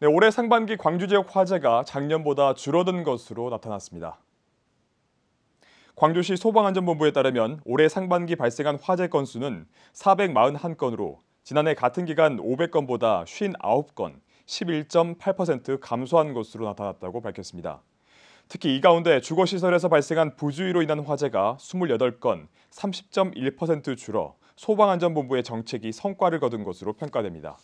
네, 올해 상반기 광주 지역 화재가 작년보다 줄어든 것으로 나타났습니다. 광주시 소방안전본부에 따르면 올해 상반기 발생한 화재 건수는 441건으로 지난해 같은 기간 500건보다 59건, 11.8% 감소한 것으로 나타났다고 밝혔습니다. 특히 이 가운데 주거시설에서 발생한 부주의로 인한 화재가 28건, 30.1% 줄어 소방안전본부의 정책이 성과를 거둔 것으로 평가됩니다.